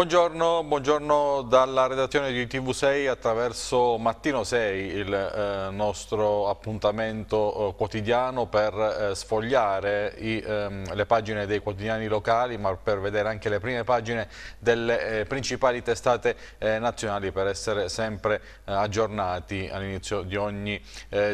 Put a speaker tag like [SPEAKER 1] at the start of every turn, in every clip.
[SPEAKER 1] Buongiorno, buongiorno, dalla redazione di TV6 attraverso Mattino 6, il eh, nostro appuntamento eh, quotidiano per eh, sfogliare i, ehm, le pagine dei quotidiani locali ma per vedere anche le prime pagine delle eh, principali testate eh, nazionali per essere sempre eh, aggiornati all'inizio di ogni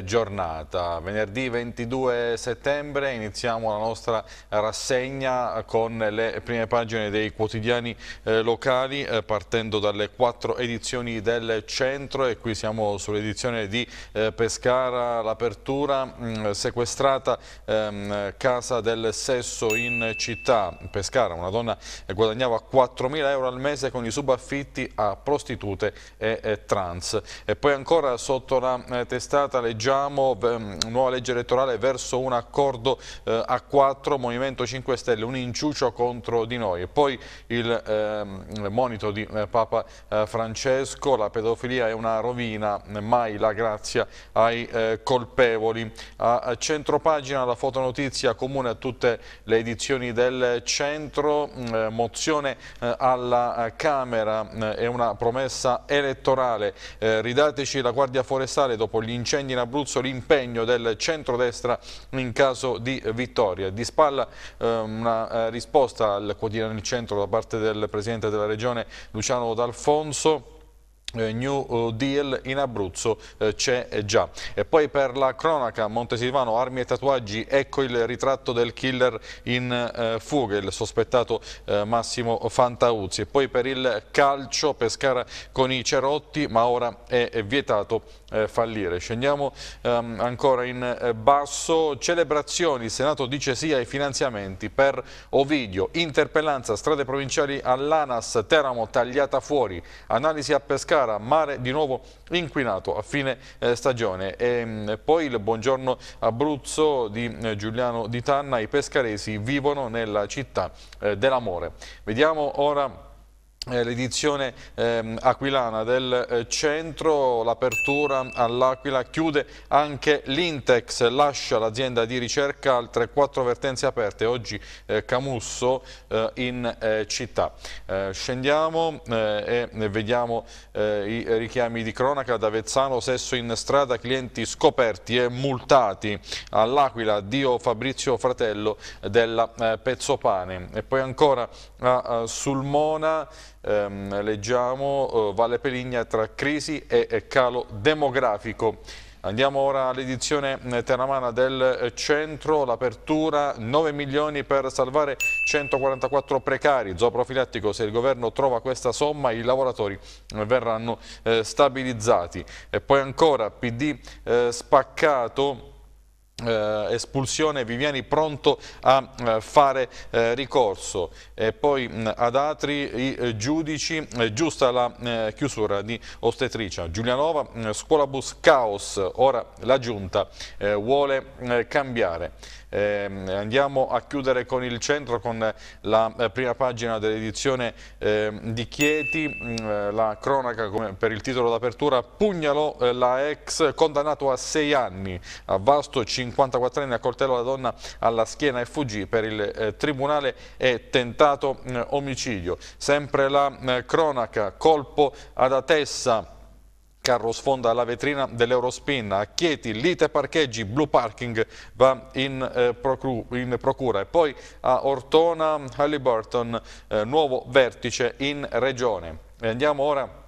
[SPEAKER 1] giornata. Venerdì 22 settembre iniziamo la nostra rassegna con le prime pagine dei quotidiani locali locali eh, partendo dalle quattro edizioni del centro e qui siamo sull'edizione di eh, Pescara, l'apertura mm, sequestrata ehm, Casa del Sesso in città. Pescara, una donna eh, guadagnava 4.000 euro al mese con i subaffitti a prostitute e, e trans. E poi ancora sotto la eh, testata leggiamo mm, nuova legge elettorale verso un accordo eh, a 4, Movimento 5 Stelle, un inciucio contro di noi. E Poi il ehm, eh, monito di eh, Papa eh, Francesco, la pedofilia è una rovina, mai la grazia ai colpevoli. A centro pagina la fotonotizia comune a tutte le edizioni del centro, mm, mozione alla Camera e una promessa elettorale, ridateci la Guardia Forestale dopo gli incendi in Abruzzo, l'impegno del centrodestra in caso di vittoria. Di spalla una risposta al quotidiano Il Centro da parte del Presidente del della Regione Luciano D'Alfonso eh, New eh, Deal in Abruzzo eh, c'è già. E poi per la cronaca Montesilvano, armi e tatuaggi, ecco il ritratto del killer in fuga, il sospettato Massimo Fantauzzi. E poi per il calcio Pescara con i cerotti, ma ora è vietato fallire. Scendiamo ehm, ancora in basso, celebrazioni, il Senato dice sì ai finanziamenti per Ovidio, interpellanza, strade provinciali all'ANAS, Teramo tagliata fuori, analisi a Pescara Pescara, mare di nuovo inquinato a fine eh, stagione. E ehm, poi il buongiorno Abruzzo di eh, Giuliano Di Tanna, i pescaresi vivono nella città eh, dell'amore. Vediamo ora eh, l'edizione ehm, aquilana del eh, centro, l'apertura all'Aquila chiude anche l'Intex, lascia l'azienda di ricerca altre quattro vertenze aperte, oggi eh, Camusso eh, in eh, città. Eh, scendiamo e vediamo i richiami di cronaca da Vezzano, Sesso in strada, clienti scoperti e multati all'Aquila, Dio Fabrizio Fratello della Pezzopane. E poi ancora a, a Sulmona ehm, leggiamo eh, Valle Peligna tra crisi e, e calo demografico. Andiamo ora all'edizione mm, teramana del eh, centro, l'apertura 9 milioni per salvare 144 precari, zooprofilattico se il governo trova questa somma i lavoratori eh, verranno eh, stabilizzati. E poi ancora PD eh, spaccato eh, espulsione Viviani pronto a eh, fare eh, ricorso e poi mh, mm, ad Atri i eh, giudici eh, giusta la eh, chiusura di ostetricia Giulianova mh, mm, scuola bus caos ora la giunta vuole cambiare eh, andiamo a chiudere con il centro, con la eh, prima pagina dell'edizione eh, di Chieti, mm, eh, la cronaca come per il titolo d'apertura, pugnalò eh, la ex condannato a sei anni, a vasto 54enne a coltello la donna alla schiena e fuggì per il eh, tribunale e tentato mm, omicidio. Sempre la mm, cronaca, colpo ad Atessa Carro sfonda la vetrina dell'Eurospin. A Chieti, lite parcheggi, Blue Parking va in, eh, procura, in procura. E poi a Ortona, Halliburton, eh, nuovo vertice in regione. E andiamo ora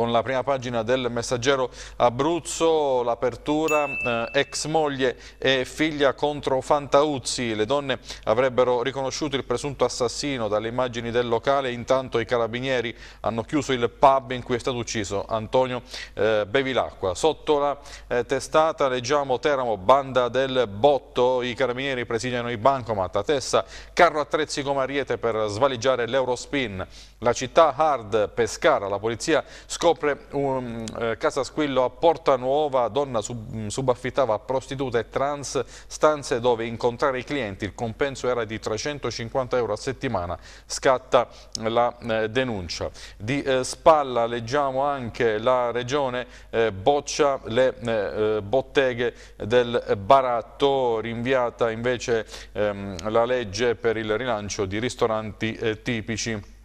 [SPEAKER 1] con la prima pagina del messaggero Abruzzo, l'apertura eh, ex moglie e figlia contro Fantauzzi. Le donne avrebbero riconosciuto il presunto assassino dalle immagini del locale. Intanto i carabinieri hanno chiuso il pub in cui è stato ucciso Antonio eh, Bevilacqua. Sotto la eh, testata leggiamo Teramo, banda del botto. I carabinieri presidiano i bancomat. A Tessa, carro attrezzi come ariete per svaligiare l'Eurospin. La città hard Pescara, la polizia scopre un eh, casa squillo a Porta Nuova, donna sub, mm, subaffittava a prostitute e trans, stanze dove incontrare i clienti, il compenso era di 350 euro a settimana, scatta la eh, denuncia. Di eh, spalla leggiamo anche la regione eh, boccia le eh, eh, botteghe del baratto, rinviata invece ehm, la legge per il rilancio di ristoranti tipici.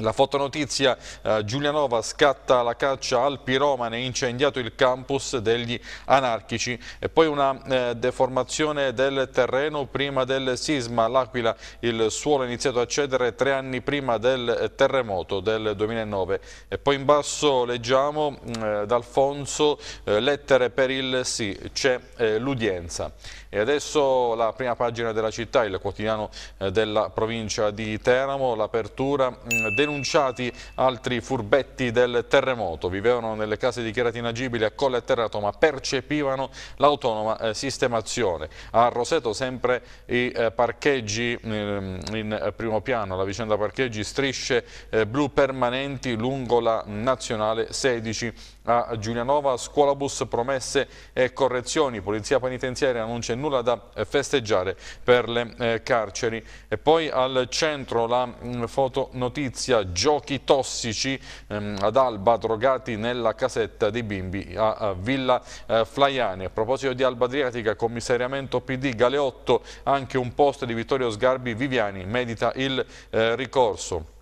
[SPEAKER 1] La fotonotizia eh, Giulianova scatta la caccia al piromane incendiato il campus degli anarchici e poi una eh, deformazione del terreno prima del sisma L'Aquila, il suolo è iniziato a cedere tre anni prima del eh, terremoto del 2009 e poi in basso leggiamo mm, eh, d'Alfonso eh, lettere per il sì c'è eh, l'udienza e adesso la prima pagina della città il quotidiano della provincia di Teramo l'apertura eh, denunciati altri furbetti del terremoto. Vivevano nelle case dichiarate inagibili a Colle atterrato ma percepivano l'autonoma eh, sistemazione. A Roseto sempre i eh, parcheggi ehm, in eh, primo piano, la vicenda parcheggi, strisce blu permanenti lungo la nazionale 16 a Giulianova, scuolabus promesse e correzioni, polizia penitenziaria non c'è nulla da eh, festeggiare per le eh, carceri. E poi al centro la mm, fotonotizia giochi tossici ehm, ad Alba drogati nella casetta dei bimbi a, Villa eh, Flaiani. A proposito di Alba Adriatica, commissariamento PD Galeotto, anche un posto di Vittorio Sgarbi Viviani medita il ricorso.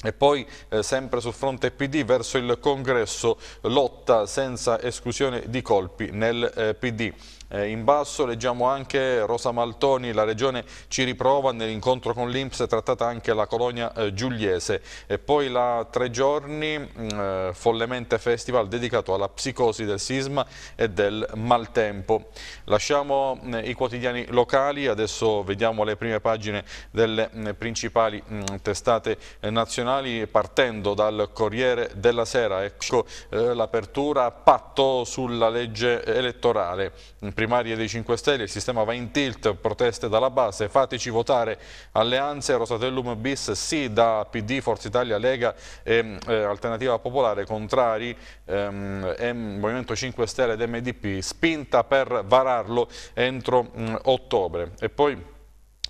[SPEAKER 1] E poi eh, sempre sul fronte PD verso il congresso lotta senza esclusione di colpi nel eh, PD. Eh, in basso leggiamo anche Rosa Maltoni, la regione ci riprova nell'incontro con l'Inps, trattata anche la colonia eh, giuliese. E poi la tre giorni mm, eh, Follemente Festival dedicato alla psicosi del sisma e del maltempo. Lasciamo eh, i quotidiani locali, adesso vediamo le prime pagine delle mm, principali mm, testate eh, nazionali partendo dal Corriere della Sera. Ecco l'apertura patto sulla legge elettorale primarie dei 5 Stelle, il sistema va in tilt, proteste dalla base, fateci votare alleanze, Rosatellum bis, sì da PD, Forza Italia, Lega e eh, Alternativa Popolare, contrari ehm, Movimento 5 Stelle ed MDP, spinta per vararlo entro mh, mm, ottobre. E poi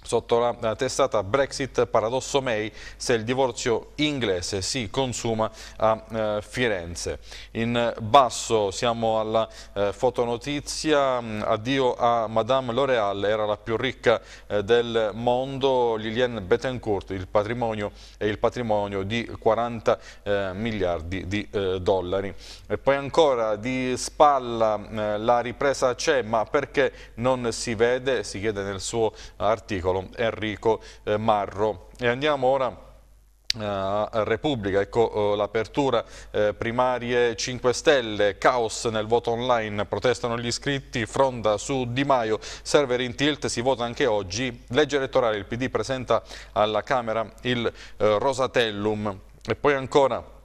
[SPEAKER 1] sotto la testata Brexit Paradosso May se il divorzio inglese si consuma a eh, Firenze. In basso siamo alla eh, fotonotizia, mm, addio a Madame L'Oreal, era la più ricca eh, del mondo, Liliane Bettencourt, il patrimonio è il patrimonio di 40 miliardi di dollari. E poi ancora di spalla mm, la ripresa c'è, ma perché non si vede? Si chiede nel suo articolo Paolo Enrico eh, Marro. E andiamo ora eh, a Repubblica, ecco uh, l'apertura uh, primarie 5 Stelle, caos nel voto online, protestano gli iscritti, fronda su Di Maio, server in tilt, si vota anche oggi, legge elettorale, il PD presenta alla Camera il Rosatellum e poi ancora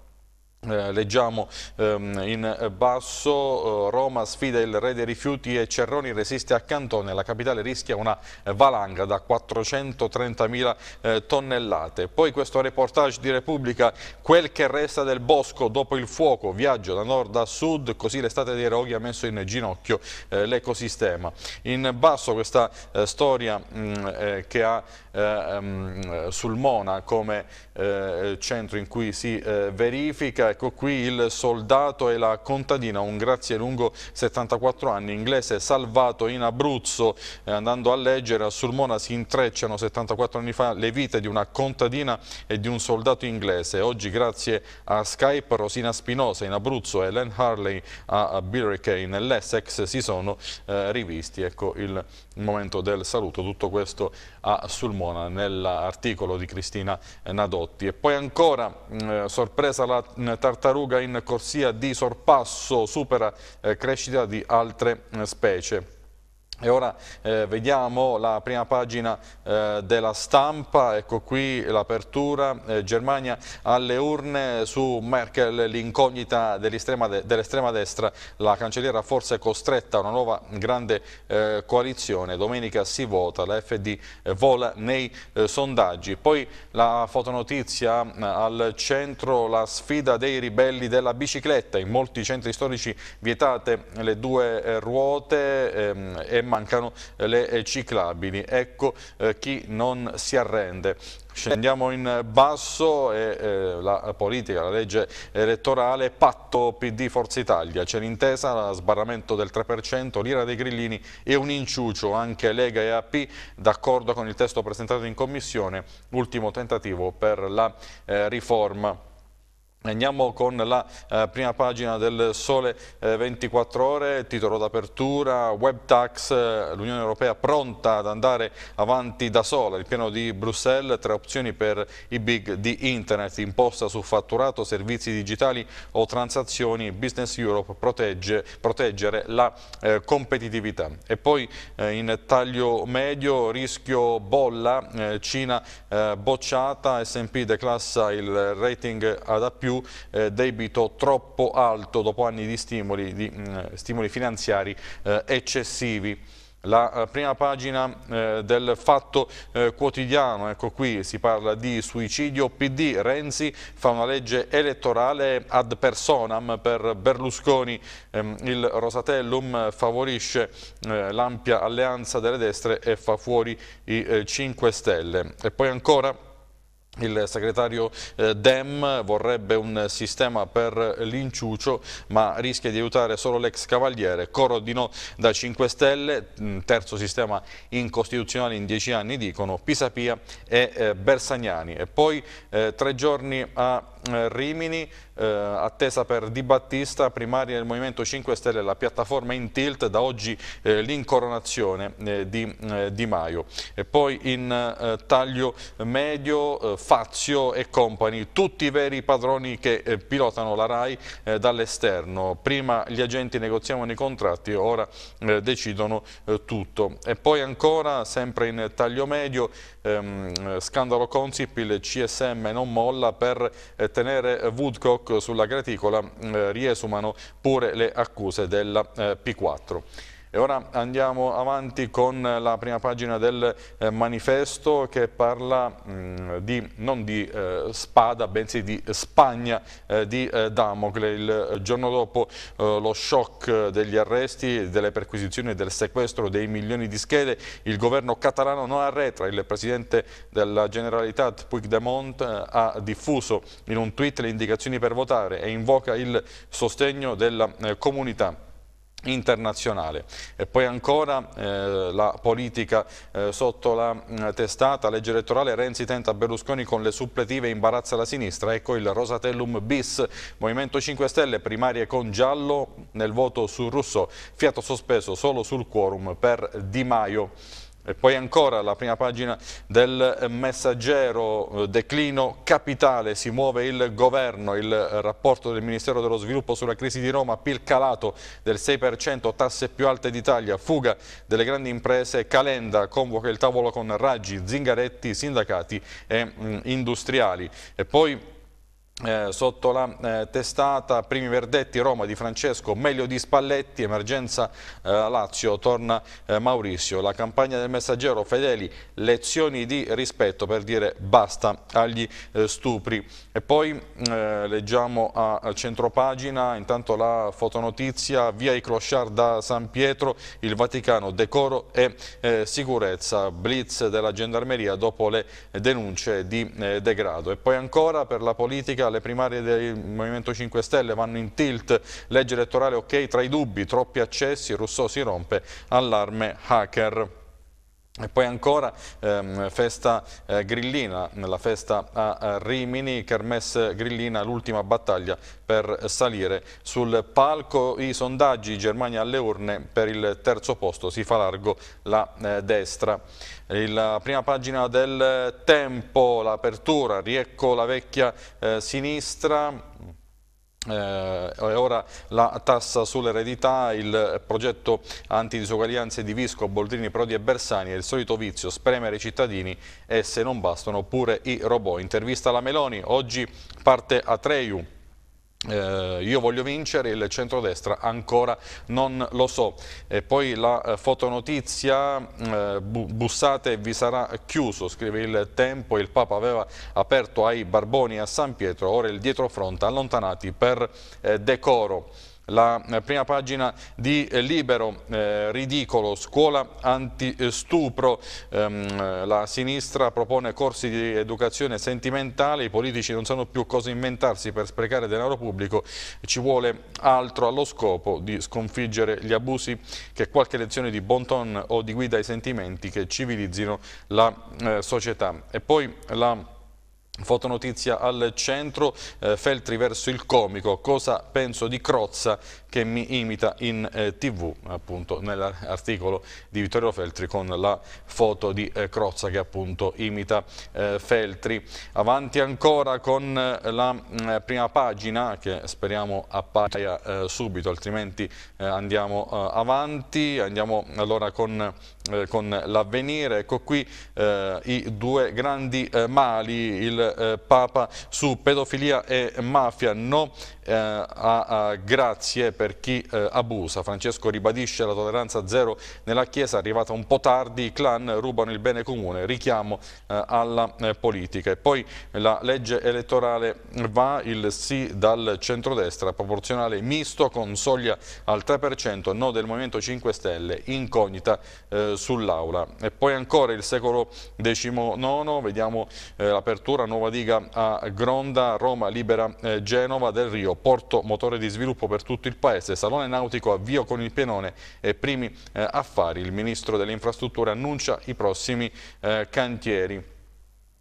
[SPEAKER 1] eh, leggiamo ehm, in basso, eh, Roma sfida il re dei rifiuti e Cerroni resiste a Cantone, la capitale rischia una eh, valanga da 430.000 eh, tonnellate. Poi questo reportage di Repubblica, quel che resta del bosco dopo il fuoco, viaggio da nord a sud, così l'estate dei roghi ha messo in ginocchio eh, l'ecosistema. In basso questa eh, storia mh, mm, che ha mh, ehm, Mona come centro in cui si verifica Ecco qui il soldato e la contadina, un grazie lungo 74 anni, inglese salvato in Abruzzo, eh, andando a leggere a Sulmona si intrecciano 74 anni fa le vite di una contadina e di un soldato inglese. Oggi grazie a Skype Rosina Spinosa in Abruzzo e Len Harley a Billericay nell'Essex si sono eh, rivisti. Ecco il momento del saluto, tutto questo a Sulmona nell'articolo di Cristina Nadotti. E poi ancora mm, eh, sorpresa la mm, tartaruga in corsia di sorpasso, supera eh, crescita di altre mm, specie. E ora eh, vediamo la prima pagina eh, della stampa, ecco qui l'apertura, eh, Germania alle urne su Merkel, l'incognita dell'estrema de dell destra, la cancelliera forse costretta a una nuova grande eh, coalizione, domenica si vota, la FD vola nei eh, sondaggi. Poi la fotonotizia eh, al centro, la sfida dei ribelli della bicicletta, in molti centri storici vietate le due ruote ehm, mancano eh, le eh, ciclabili. Ecco eh, chi non si arrende. Scendiamo in basso e eh, la politica, la legge elettorale, patto PD Forza Italia, c'è l'intesa, sbarramento del 3%, l'ira dei grillini e un inciucio, anche Lega e AP d'accordo con il testo presentato in commissione, ultimo tentativo per la eh, riforma Andiamo con la eh, prima pagina del Sole eh, 24 Ore, titolo d'apertura, Web Tax, eh, l'Unione Europea pronta ad andare avanti da sola, il piano di Bruxelles, tre opzioni per i big di Internet, imposta su fatturato, servizi digitali o transazioni, Business Europe protegge, proteggere la eh, competitività. E poi eh, in taglio medio, rischio bolla, eh, Cina bocciata, S&P declassa il rating ad A+, più più eh, debito troppo alto dopo anni di stimoli, di, mh, mm, stimoli finanziari eh, eccessivi. La eh, prima pagina eh, del Fatto eh, Quotidiano, ecco qui si parla di suicidio PD, Renzi fa una legge elettorale ad personam per Berlusconi, ehm, il Rosatellum favorisce eh, l'ampia alleanza delle destre e fa fuori i 5 eh, Stelle. E poi ancora il segretario eh, Dem vorrebbe un sistema per l'inciucio ma rischia di aiutare solo l'ex cavaliere. Coro di no da 5 Stelle, mm, terzo sistema incostituzionale in 10 anni dicono Pisapia e eh, Bersagnani. E poi eh, tre giorni a eh, Rimini, eh, attesa per Di Battista, primaria del Movimento 5 Stelle, la piattaforma in tilt, da oggi eh, l'incoronazione eh, di eh, Di Maio. E poi in eh, taglio medio Fazio e Company, tutti i veri padroni che pilotano la RAI dall'esterno. Prima gli agenti negoziavano i contratti, ora decidono tutto. E poi ancora, sempre in taglio medio, ehm, scandalo Consip, il CSM non molla per eh, tenere Woodcock sulla graticola eh, riesumano pure le accuse della eh, P4. E ora andiamo avanti con la prima pagina del eh, manifesto che parla mh, mm, di, non di eh, spada, bensì di Spagna eh, di eh, Damocle. Il giorno dopo eh, lo shock degli arresti, delle perquisizioni e del sequestro dei milioni di schede, il governo catalano non arretra. Il presidente della Generalitat Puigdemont eh, ha diffuso in un tweet le indicazioni per votare e invoca il sostegno della comunità internazionale. E poi ancora eh, la politica eh, sotto la mh, mm, testata, legge elettorale Renzi tenta Berlusconi con le suppletive imbarazza la sinistra, ecco il Rosatellum bis, Movimento 5 Stelle primarie con giallo nel voto su Russo, fiato sospeso solo sul quorum per Di Maio. E poi ancora la prima pagina del messaggero, eh, declino capitale, si muove il governo, il rapporto del Ministero dello Sviluppo sulla crisi di Roma, PIL calato del 6%, tasse più alte d'Italia, fuga delle grandi imprese, Calenda convoca il tavolo con Raggi, Zingaretti, sindacati e mm, industriali. E poi eh, sotto la eh, testata primi verdetti Roma di Francesco meglio di Spalletti emergenza eh, Lazio torna eh, Maurizio la campagna del messaggero Fedeli lezioni di rispetto per dire basta agli eh, stupri e poi leggiamo a, a centropagina intanto la fotonotizia via i clochard da San Pietro il Vaticano decoro e sicurezza blitz della gendarmeria dopo le denunce di degrado e poi ancora per la politica politica, le primarie del Movimento 5 Stelle vanno in tilt, legge elettorale ok, tra i dubbi, troppi accessi, Rousseau si rompe, allarme hacker. E poi ancora ehm, festa eh, grillina, la festa a Rimini, Kermesse grillina, l'ultima battaglia per salire sul palco. I sondaggi Germania alle urne per il terzo posto, si fa largo la eh, destra. La prima pagina del tempo, l'apertura, Riecco la vecchia eh, sinistra eh, ora la tassa sull'eredità, il progetto antidisuguaglianze di Visco, Boldrini, Prodi e Bersani è il solito vizio, spremere i cittadini e se non bastano pure i robot. Intervista alla Meloni, oggi parte a Treiu eh, io voglio vincere, il centrodestra ancora non lo so. E poi la eh, fotonotizia, eh, bu Bussate vi sarà chiuso, scrive il Tempo, il Papa aveva aperto ai Barboni a San Pietro, ora il dietrofront allontanati per eh, decoro la eh, prima pagina di eh, Libero, eh, ridicolo, scuola antistupro, ehm, eh, la sinistra propone corsi di educazione sentimentale, i politici non sanno più cosa inventarsi per sprecare denaro pubblico, ci vuole altro allo scopo di sconfiggere gli abusi che qualche lezione di bon ton o di guida ai sentimenti che civilizzino la eh, società. E poi la Fotonotizia al centro, eh, Feltri verso il comico, cosa penso di Crozza che mi imita in eh, tv, appunto nell'articolo di Vittorio Feltri con la foto di eh, Crozza che appunto imita eh, Feltri. Avanti ancora con eh, la mm, eh, prima pagina che speriamo appaia subito, altrimenti andiamo avanti, andiamo allora con eh, con l'avvenire. Ecco qui eh, i due grandi eh, mali, il eh, Papa su pedofilia e mafia, no eh, a, a, grazie per chi eh, abusa. Francesco ribadisce la tolleranza zero nella Chiesa, arrivata un po' tardi, i clan rubano il bene comune, richiamo eh, alla eh, politica. E poi la legge elettorale va il sì dal centrodestra, proporzionale misto con soglia al 3%, no del Movimento 5 Stelle, incognita eh, sull'aula. E poi ancora il secolo XIX, vediamo eh, l'apertura, nuova diga a Gronda, Roma libera Genova del Rio Ponteo, porto motore di sviluppo per tutto il paese, salone nautico avvio con il pienone e primi eh, affari. Il ministro delle infrastrutture annuncia i prossimi eh, cantieri.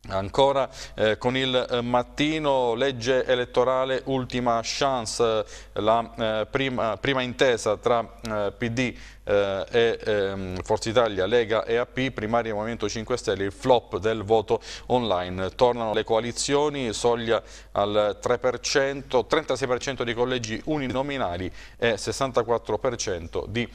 [SPEAKER 1] Ancora eh, con il eh, mattino, legge elettorale, ultima chance, eh, la eh, prima, prima, intesa tra eh, PD eh, e ehm, Forza Italia, Lega e AP, primaria Movimento 5 Stelle, il flop del voto online. Tornano le coalizioni, soglia al 3%, 36% di collegi uninominali e 64% di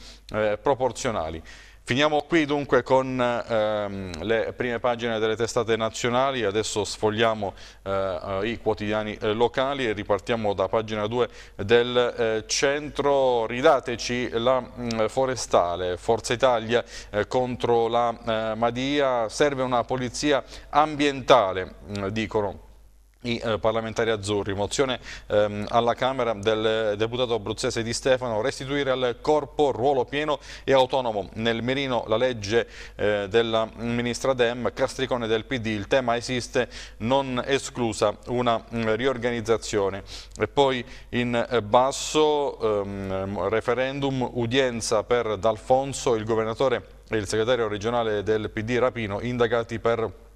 [SPEAKER 1] proporzionali. Finiamo qui dunque con ehm, le prime pagine delle testate nazionali, adesso sfogliamo eh, i quotidiani eh, locali e ripartiamo da pagina 2 del eh, centro. Ridateci la mh, mm, forestale, Forza Italia eh, contro la eh, Madia, serve una polizia ambientale, mh, mm, dicono i eh, parlamentari azzurri. Mozione ehm, alla Camera del deputato abruzzese Di Stefano restituire al corpo ruolo pieno e autonomo. Nel mirino la legge eh, della ministra Dem, Castricone del PD, il tema esiste, non esclusa una mh, mm, riorganizzazione. E poi in eh, basso ehm, referendum, udienza per D'Alfonso, il governatore e il segretario regionale del PD Rapino indagati per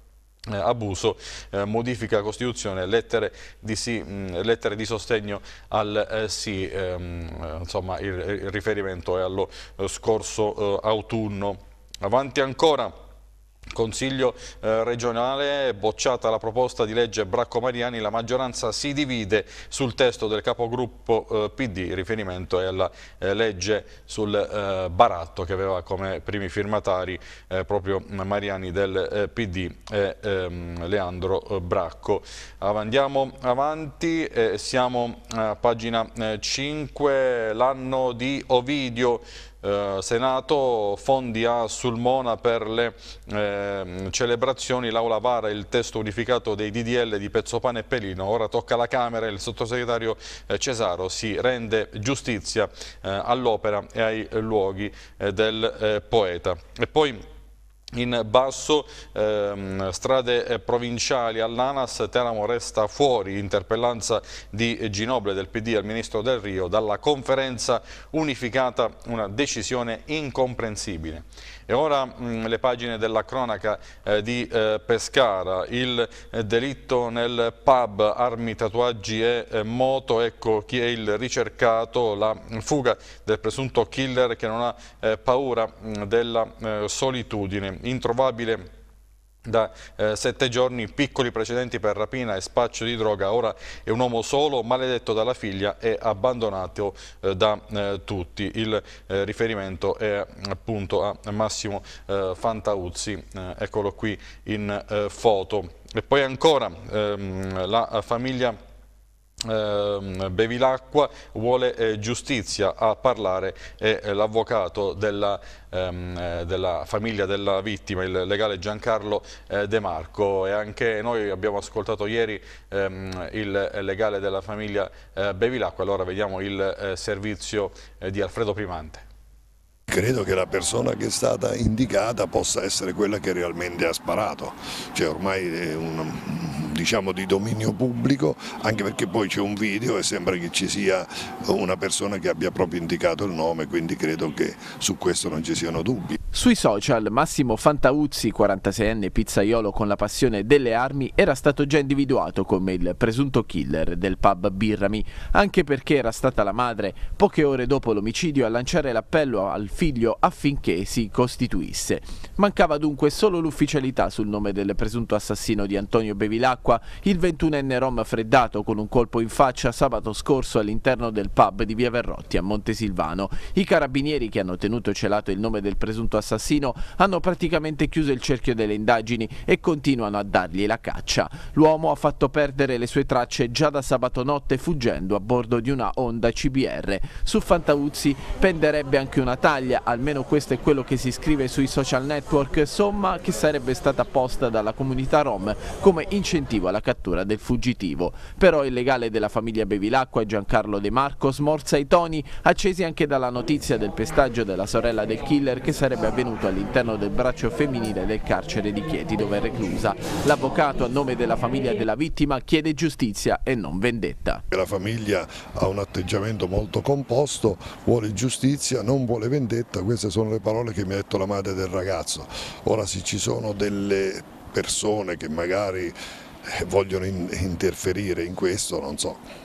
[SPEAKER 1] eh, abuso, eh, modifica la Costituzione, lettere di, sì, mh, mm, lettere di sostegno al eh, sì, ehm, eh, insomma il, il, riferimento è allo eh, scorso eh, autunno. Avanti ancora. Consiglio eh, regionale, bocciata la proposta di legge Bracco-Mariani, la maggioranza si divide sul testo del capogruppo eh, PD, riferimento alla eh, legge sul eh, baratto che aveva come primi firmatari eh, proprio Mariani del eh, PD e ehm, Leandro Bracco. Andiamo avanti, siamo a pagina 5, l'anno di Ovidio eh, Senato, fondi a Sulmona per le eh, celebrazioni, l'aula vara il testo unificato dei DDL di Pezzopane e Pelino, ora tocca alla Camera, e il sottosegretario eh, Cesaro si rende giustizia eh, all'opera e ai luoghi eh, del poeta. E poi in basso ehm, strade eh, provinciali all'ANAS Teramo resta fuori interpellanza di Ginoble del PD al Ministro del Rio dalla conferenza unificata una decisione incomprensibile e ora mh, mm, le pagine della cronaca eh, di eh, Pescara il eh, delitto nel pub armi, tatuaggi e eh, moto ecco chi è il ricercato la fuga del presunto killer che non ha eh, paura mh, mm, della solitudine introvabile da eh, sette giorni piccoli precedenti per rapina e spaccio di droga, ora è un uomo solo, maledetto dalla figlia e abbandonato eh, da eh, tutti. Il eh, riferimento è appunto a Massimo eh, Fantauzzi, eh, eccolo qui in foto. E poi ancora ehm, la famiglia Ehm, Bevilacqua vuole eh, giustizia a parlare è eh, l'avvocato della, ehm, eh, della, famiglia della vittima, il legale Giancarlo De Marco e anche noi abbiamo ascoltato ieri ehm, il legale della famiglia Bevilacqua, allora vediamo il servizio di Alfredo Primante.
[SPEAKER 2] Credo che la persona che è stata indicata possa essere quella che realmente ha sparato, cioè ormai è un, diciamo di dominio pubblico, anche perché poi c'è un video e sembra che ci sia una persona che abbia proprio indicato il nome, quindi credo che su questo non ci siano dubbi.
[SPEAKER 3] Sui social Massimo Fantauzzi, 46enne pizzaiolo con la passione delle armi, era stato già individuato come il presunto killer del pub Birrami, anche perché era stata la madre poche ore dopo l'omicidio a lanciare l'appello al figlio affinché si costituisse. Mancava dunque solo l'ufficialità sul nome del presunto assassino di Antonio Bevilacqua, il 21enne rom freddato con un colpo in faccia sabato scorso all'interno del pub di Via Verrotti a Montesilvano. I carabinieri che hanno tenuto celato il nome del presunto assassino hanno praticamente chiuso il cerchio delle indagini e continuano a dargli la caccia. L'uomo ha fatto perdere le sue tracce già da sabato notte fuggendo a bordo di una Honda CBR. Su Fantauzzi penderebbe anche una taglia Italia, almeno questo è quello che si scrive sui social network, somma che sarebbe stata posta dalla comunità rom come incentivo alla cattura del fuggitivo. Però il legale della famiglia Bevilacqua, Giancarlo De Marco, smorza i toni, accesi anche dalla notizia del pestaggio della sorella del killer che sarebbe avvenuto all'interno del braccio femminile del carcere di Chieti dove è reclusa. L'avvocato a nome della famiglia della vittima chiede giustizia e non vendetta. La famiglia
[SPEAKER 2] ha un atteggiamento molto composto, vuole giustizia, non vuole vendetta maledetta, queste sono le parole che mi ha detto la madre del ragazzo. Ora se ci sono delle persone che magari eh, vogliono in interferire in questo, non so.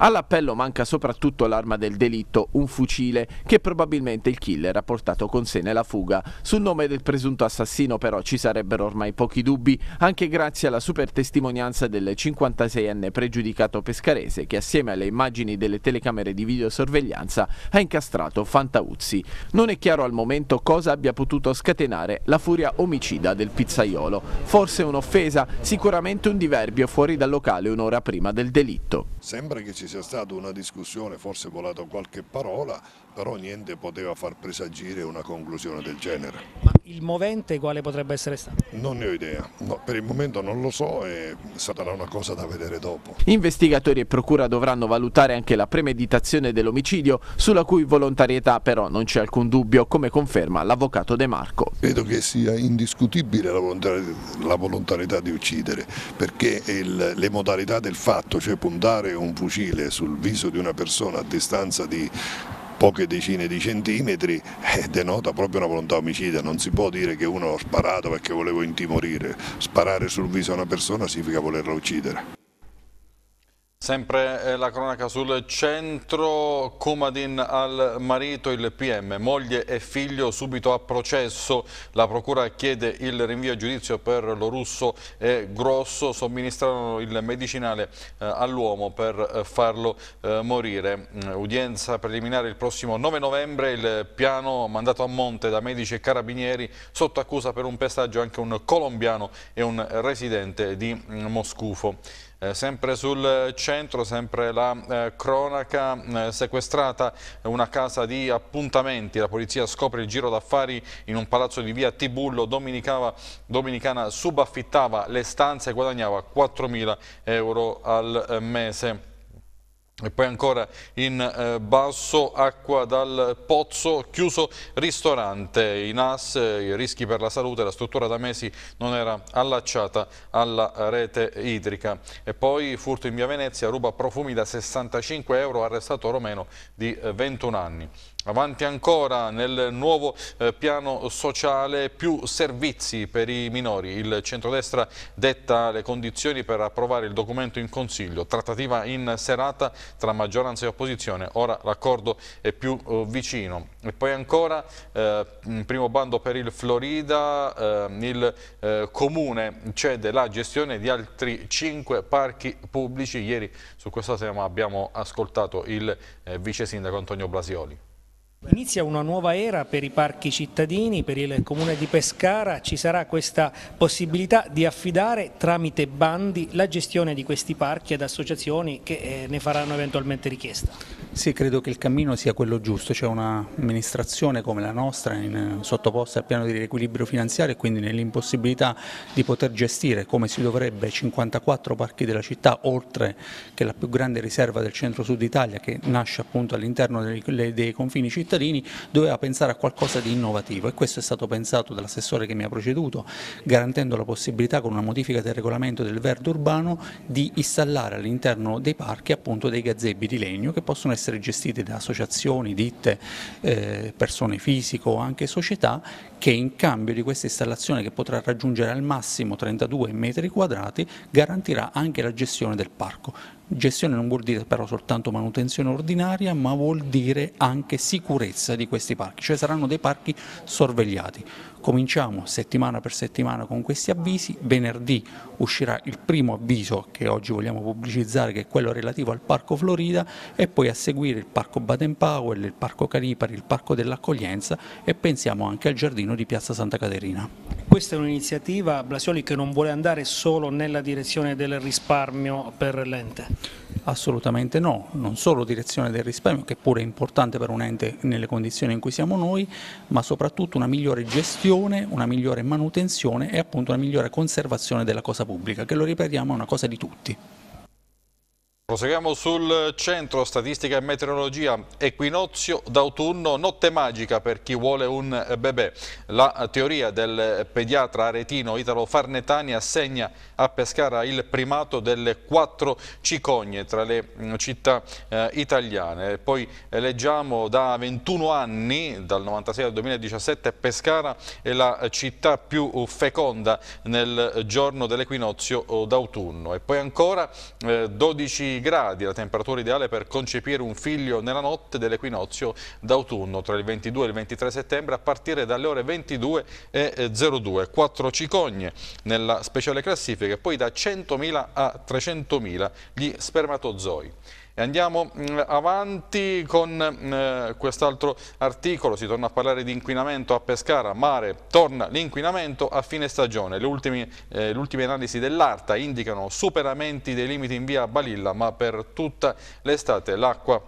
[SPEAKER 3] All'appello manca soprattutto l'arma del delitto, un fucile, che probabilmente il killer ha portato con sé nella fuga. Sul nome del presunto assassino però ci sarebbero ormai pochi dubbi, anche grazie alla super testimonianza del 56enne pregiudicato pescarese che assieme alle immagini delle telecamere di videosorveglianza ha incastrato Fantauzzi. Non è chiaro al momento cosa abbia potuto scatenare la furia omicida del pizzaiolo. Forse un'offesa, sicuramente un diverbio fuori dal locale un'ora prima del delitto.
[SPEAKER 2] Sembra che ci sia stata una discussione, forse volata qualche parola, però niente poteva far presagire una conclusione del genere il movente quale potrebbe essere stato? Non ne ho idea, no, per il momento non lo so e sarà una cosa da vedere dopo.
[SPEAKER 3] Investigatori e procura dovranno valutare anche la premeditazione dell'omicidio sulla cui volontarietà però non c'è alcun dubbio come conferma l'avvocato De Marco.
[SPEAKER 2] Credo che sia indiscutibile la volontarietà, la volontarietà di uccidere perché il, le modalità del fatto, cioè puntare un fucile sul viso di una persona a distanza di poche decine di centimetri eh, denota proprio una volontà omicida, non si può dire che uno ho sparato perché volevo intimorire, sparare sul viso a una persona significa volerla uccidere.
[SPEAKER 1] Sempre eh, la cronaca sul centro, Comadin al marito, il PM, moglie e figlio subito a processo. La procura chiede il rinvio a giudizio per lo russo e Grosso, somministrano il medicinale eh, all'uomo per eh, farlo morire. Mm, udienza preliminare il prossimo 9 novembre, il piano mandato a monte da medici e carabinieri, sotto accusa per un pestaggio anche un colombiano e un residente di mm, Moscufo. Eh, sempre sul centro, sempre la eh, cronaca, eh, sequestrata una casa di appuntamenti, la polizia scopre il giro d'affari in un palazzo di via Tibullo, Dominicana subaffittava le stanze e guadagnava 4.000 euro al eh, mese. E poi ancora in eh, basso acqua dal pozzo, chiuso ristorante in AS, eh, i rischi per la salute, la struttura da mesi non era allacciata alla rete idrica. E poi furto in via Venezia, ruba profumi da 65 euro, arrestato romeno di 21 eh, anni. Avanti ancora nel nuovo eh, piano sociale più servizi per i minori. Il centrodestra detta le condizioni per approvare il documento in Consiglio. Trattativa in serata tra maggioranza e opposizione. Ora l'accordo è più eh, vicino. E poi ancora eh, primo bando per il Florida. Ehm, il eh, Comune cede la gestione di altri cinque parchi pubblici. Ieri su questo tema abbiamo ascoltato il eh, vice sindaco Antonio Blasioli.
[SPEAKER 4] Inizia una nuova era per i parchi cittadini, per il comune di Pescara, ci sarà questa possibilità di affidare tramite bandi la gestione di questi parchi ad associazioni che eh, ne faranno eventualmente richiesta. Sì, credo che il cammino sia quello giusto, c'è un'amministrazione come la nostra in, eh, sottoposta al piano di riequilibrio finanziario e quindi nell'impossibilità di poter gestire come si dovrebbe 54 parchi della città, oltre che la più grande riserva del centro-sud Italia che nasce appunto all'interno dei, dei confini cittadini cittadini doveva pensare a qualcosa di innovativo e questo è stato pensato dall'assessore che mi ha preceduto garantendo la possibilità con una modifica del regolamento del verde urbano di installare all'interno dei parchi appunto dei gazebi di legno che possono essere gestiti da associazioni, ditte, eh, persone fisiche o anche società che in cambio di questa installazione che potrà raggiungere al massimo 32 metri quadrati garantirà anche la gestione del parco. Gestione non vuol dire però soltanto manutenzione ordinaria, ma vuol dire anche sicurezza di questi parchi, cioè saranno dei parchi sorvegliati. Cominciamo settimana per settimana con questi avvisi, venerdì uscirà il primo avviso che oggi vogliamo pubblicizzare, che è quello relativo al Parco Florida e poi a seguire il Parco Baden Powell, il Parco Caripari, il Parco dell'Accoglienza e pensiamo anche al giardino di Piazza Santa Caterina. Questa è un'iniziativa, Blasioli, che non vuole andare solo nella direzione del risparmio per l'ente? Assolutamente no, non solo direzione del risparmio, che pure è importante per un ente nelle condizioni in cui siamo noi, ma soprattutto una migliore gestione, una migliore manutenzione e appunto una migliore conservazione della cosa pubblica, che lo ripetiamo è una cosa di tutti.
[SPEAKER 1] Proseguiamo sul centro statistica e meteorologia, equinozio d'autunno, notte magica per chi vuole un bebè. La teoria del pediatra aretino Italo Farnetani assegna a Pescara il primato delle quattro cicogne tra le mm, città eh, italiane. Poi eh, leggiamo da 21 anni, dal 96 al 2017, Pescara è la città più feconda nel giorno dell'equinozio d'autunno. E poi ancora eh, 12 gradi, la temperatura ideale per concepire un figlio nella notte dell'equinozio d'autunno tra il 22 e il 23 settembre a partire dalle ore 22 e 02. Eh, Quattro cicogne nella speciale classifica e poi da 100.000 a 300.000 gli spermatozoi. E andiamo mm, avanti con mm, eh, quest'altro articolo, si torna a parlare di inquinamento a Pescara, mare, torna l'inquinamento a fine stagione. Le ultime, eh, le ultime analisi dell'ARTA indicano superamenti dei limiti in via Balilla, ma per tutta l'estate l'acqua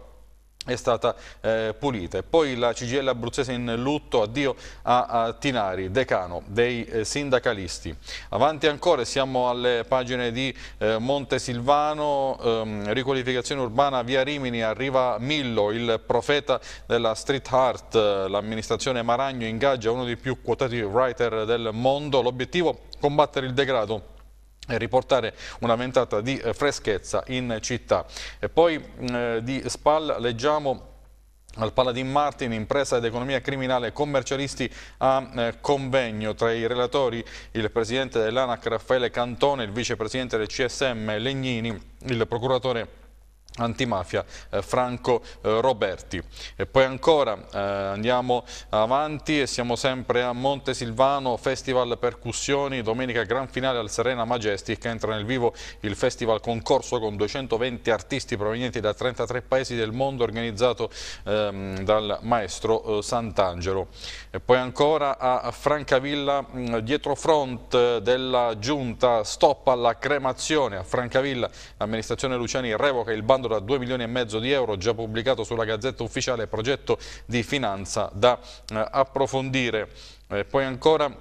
[SPEAKER 1] è stata eh, pulita. E poi la CGL abruzzese in lutto, addio a, a Tinari, decano dei eh, sindacalisti. Avanti ancora, siamo alle pagine di eh, Montesilvano, ehm, riqualificazione urbana via Rimini, arriva Millo, il profeta della street art, l'amministrazione Maragno ingaggia uno dei più quotati writer del mondo, l'obiettivo combattere il degrado riportare una ventata di eh, freschezza in città. E poi mm, eh, di Spal leggiamo al Paladin Martin, impresa ed economia criminale, commercialisti a eh, convegno. Tra i relatori il presidente dell'ANAC Raffaele Cantone, il vicepresidente del CSM Legnini, il procuratore antimafia eh, Franco eh, Roberti. E poi ancora eh, andiamo avanti e siamo sempre a Montesilvano, Festival Percussioni, domenica gran finale al Serena Majestic, entra nel vivo il festival concorso con 220 artisti provenienti da 33 paesi del mondo organizzato ehm, dal maestro eh, Sant'Angelo. E poi ancora a Francavilla, mh, mm, dietro front eh, della giunta, stop alla cremazione a Francavilla, l'amministrazione Luciani revoca il bando da 2 milioni e mezzo di euro, già pubblicato sulla Gazzetta Ufficiale, progetto di finanza da eh, approfondire. Eh, poi ancora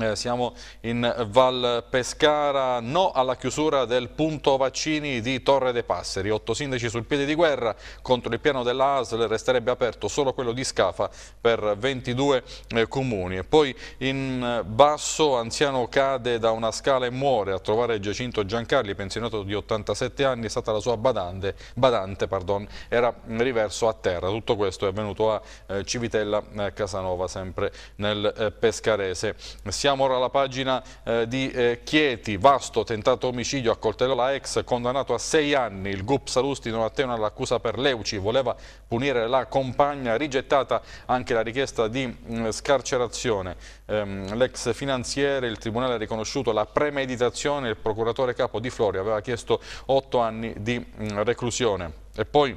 [SPEAKER 1] eh, siamo in Val Pescara, no alla chiusura del punto vaccini di Torre dei Passeri. Otto sindaci sul piede di guerra contro il piano della ASL, resterebbe aperto solo quello di Scafa per 22 eh, comuni. E poi in eh, basso, anziano cade da una scala e muore a trovare Giacinto Giancarli, pensionato di 87 anni, è stata la sua badante, badante pardon, era riverso a terra. Tutto questo è avvenuto a eh, Civitella eh, Casanova, sempre nel eh, Pescarese. Passiamo ora alla pagina eh, di eh, Chieti, vasto tentato omicidio a coltello la ex, condannato a sei anni. Il GUP Salusti non attena l'accusa per Leuci, voleva punire la compagna, rigettata anche la richiesta di mh, mm, scarcerazione. Ehm, L'ex finanziere, il Tribunale ha riconosciuto la premeditazione, il procuratore capo di Floria aveva chiesto otto anni di mh, mm, reclusione. E poi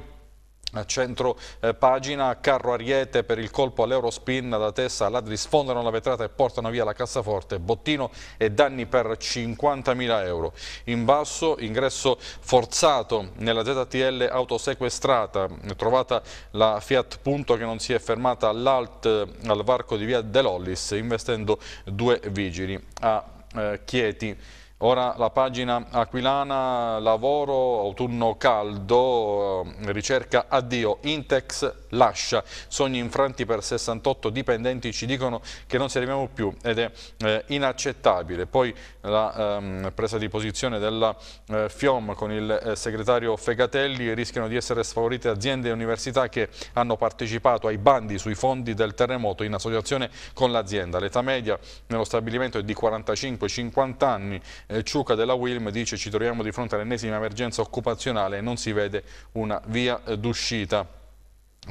[SPEAKER 1] a centro eh, pagina, carro Ariete per il colpo all'Eurospin, da testa ladri sfondano la vetrata e portano via la cassaforte, bottino e danni per 50.000 euro. In basso, ingresso forzato nella ZTL autosequestrata, trovata la Fiat Punto che non si è fermata all'alt eh, al varco di via De Lollis, investendo due vigili a eh, Chieti. Ora la pagina aquilana, lavoro, autunno caldo, eh, ricerca addio, Intex lascia, sogni infranti per 68 dipendenti ci dicono che non ci arriviamo più ed è eh, inaccettabile. Poi la ehm, presa di posizione della eh, FIOM con il eh, segretario Fegatelli rischiano di essere sfavorite aziende e università che hanno partecipato ai bandi sui fondi del terremoto in associazione con l'azienda. L'età media nello stabilimento è di 45-50 anni eh, Ciuca della Wilm dice ci troviamo di fronte all'ennesima emergenza occupazionale e non si vede una via eh, d'uscita.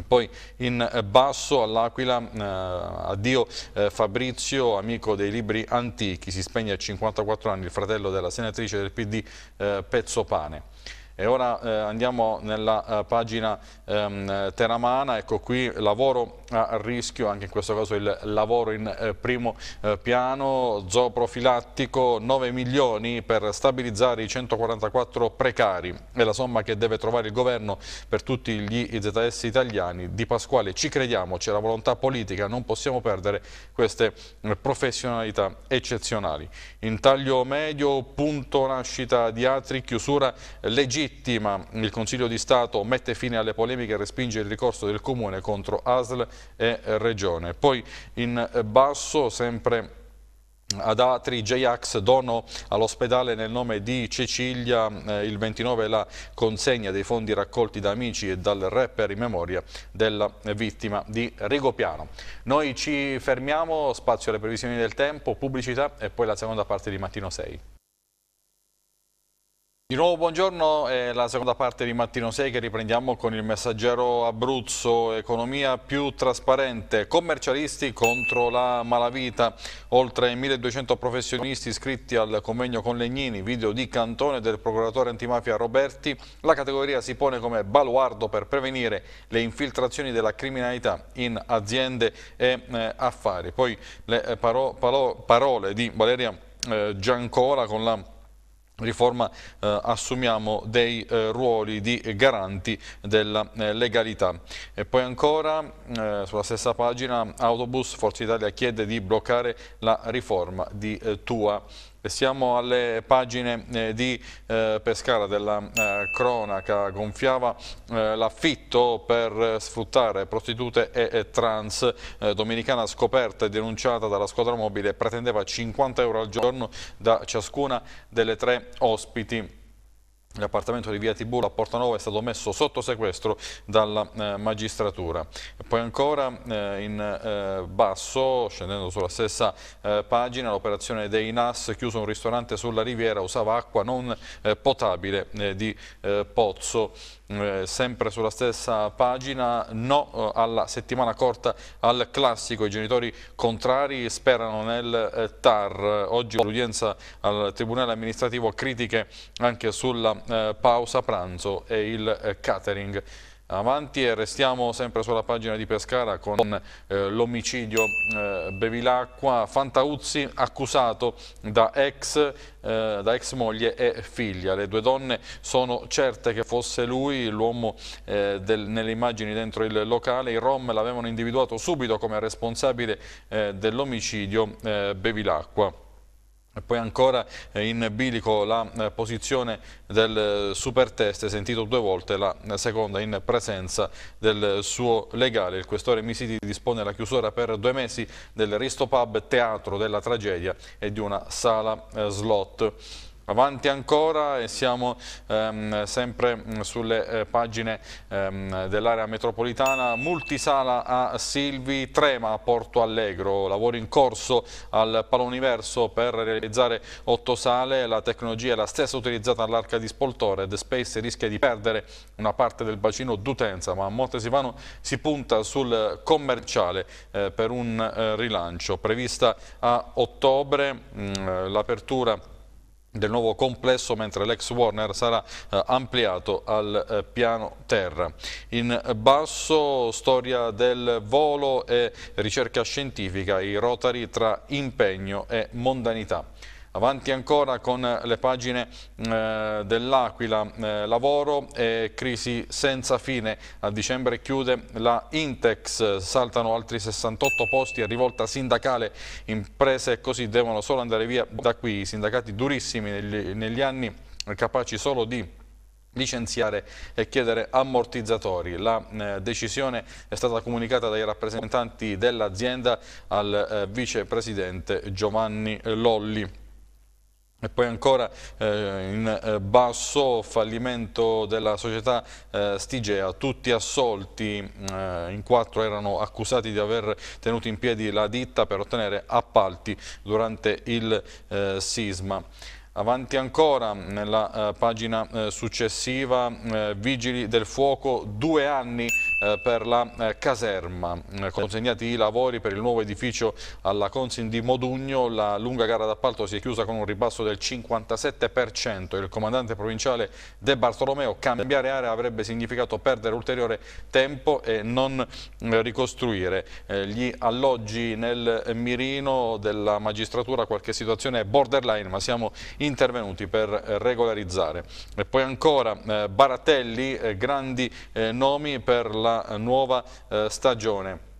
[SPEAKER 1] Poi in eh, basso all'Aquila, eh, addio eh, Fabrizio, amico dei libri antichi, si spegne a 54 anni, il fratello della senatrice del PD eh, Pezzopane. E ora eh, andiamo nella uh, pagina um, teramana, ecco qui lavoro a rischio, anche in questo caso il lavoro in eh, primo eh, piano, zooprofilattico 9 milioni per stabilizzare i 144 precari, è la somma che deve trovare il governo per tutti gli ZS italiani. Di Pasquale ci crediamo, c'è la volontà politica, non possiamo perdere queste eh, professionalità eccezionali. In taglio medio, punto nascita di Atri, chiusura legittima illegittima. Il Consiglio di Stato mette fine alle polemiche e respinge il ricorso del Comune contro ASL e Regione. Poi in basso, sempre ad Atri, J-Ax dono all'ospedale nel nome di Cecilia eh, il 29 la consegna dei fondi raccolti da amici e dal rapper in memoria della vittima di Rigopiano. Noi ci fermiamo, spazio alle previsioni del tempo, pubblicità e poi la seconda parte di Mattino 6. Di nuovo buongiorno, è la seconda parte di Mattino 6 che riprendiamo con il messaggero Abruzzo, economia più trasparente, commercialisti contro la malavita, oltre 1200 professionisti iscritti al convegno con Legnini, video di cantone del procuratore antimafia Roberti, la categoria si pone come baluardo per prevenire le infiltrazioni della criminalità in aziende e eh, affari. Poi le eh, paro paro parole di Valeria eh, Giancola con la riforma eh, assumiamo dei eh, ruoli di garanti della eh, legalità. E poi ancora eh, sulla stessa pagina Autobus Forza Italia chiede di bloccare la riforma di eh, Tua siamo alle pagine eh, di eh, Pescara della eh, cronaca, gonfiava eh, l'affitto per eh, sfruttare prostitute e, e trans, eh, Domenicana scoperta e denunciata dalla squadra mobile pretendeva 50 euro al giorno da ciascuna delle tre ospiti. L'appartamento di via Tiburla a Porta Nuova è stato messo sotto sequestro dalla eh, magistratura. Poi ancora eh, in eh, basso, scendendo sulla stessa pagina, l'operazione dei NAS chiuso un ristorante sulla riviera, usava acqua non potabile di Pozzo eh, sempre sulla stessa pagina, no eh, alla settimana corta al classico, i genitori contrari sperano nel eh, TAR, oggi l'udienza al Tribunale amministrativo critiche anche sulla eh, pausa pranzo e il catering. Avanti e restiamo sempre sulla pagina di Pescara con eh, l'omicidio eh, Bevilacqua. Fantauzzi accusato da ex, eh, da ex, moglie e figlia. Le due donne sono certe che fosse lui l'uomo eh, nelle immagini dentro il locale. I Rom l'avevano individuato subito come responsabile eh, dell'omicidio eh, Bevilacqua poi ancora eh, in bilico la eh, posizione del eh, supertest, sentito due volte la seconda in presenza del suo legale. Il questore Misiti dispone la chiusura per due mesi del Risto teatro della tragedia e di una sala slot. Avanti ancora e siamo ehm, sempre mm, sulle eh, pagine ehm, dell'area metropolitana, multisala a Silvi, Trema a Porto Allegro, Lavoro in corso al Paloniverso per realizzare otto sale, la tecnologia è la stessa utilizzata all'arca di Spoltore, The Space rischia di perdere una parte del bacino d'utenza, ma a Monte Sivano si punta sul commerciale eh, per un eh, rilancio, prevista a ottobre mm, eh, l'apertura del nuovo complesso mentre l'ex Warner sarà eh, ampliato al eh, piano terra. In basso storia del volo e ricerca scientifica, i rotari tra impegno e mondanità. Avanti ancora con eh, le pagine mm, eh, dell'Aquila, eh, lavoro e crisi senza fine. A dicembre chiude la Intex, saltano altri 68 posti a rivolta sindacale. Imprese così devono solo andare via da qui. I sindacati durissimi negli, negli anni, capaci solo di licenziare e chiedere ammortizzatori. La eh, decisione è stata comunicata dai rappresentanti dell'azienda al eh, vicepresidente Giovanni Lolli. E poi ancora eh, in eh, basso fallimento della società eh, Stigea, tutti assolti, mm, eh, in quattro erano accusati di aver tenuto in piedi la ditta per ottenere appalti durante il eh, sisma. Avanti ancora nella eh, pagina eh, successiva, eh, Vigili del Fuoco, due anni eh, per la eh, caserma, eh, consegnati i lavori per il nuovo edificio alla Consin di Modugno, la lunga gara d'appalto si è chiusa con un ribasso del 57%, il comandante provinciale De Bartolomeo cambiare area avrebbe significato perdere ulteriore tempo e non ricostruire gli alloggi nel mirino della magistratura, qualche situazione borderline ma siamo in intervenuti per eh, regolarizzare. E poi ancora eh, Baratelli, eh, grandi nomi per la nuova stagione.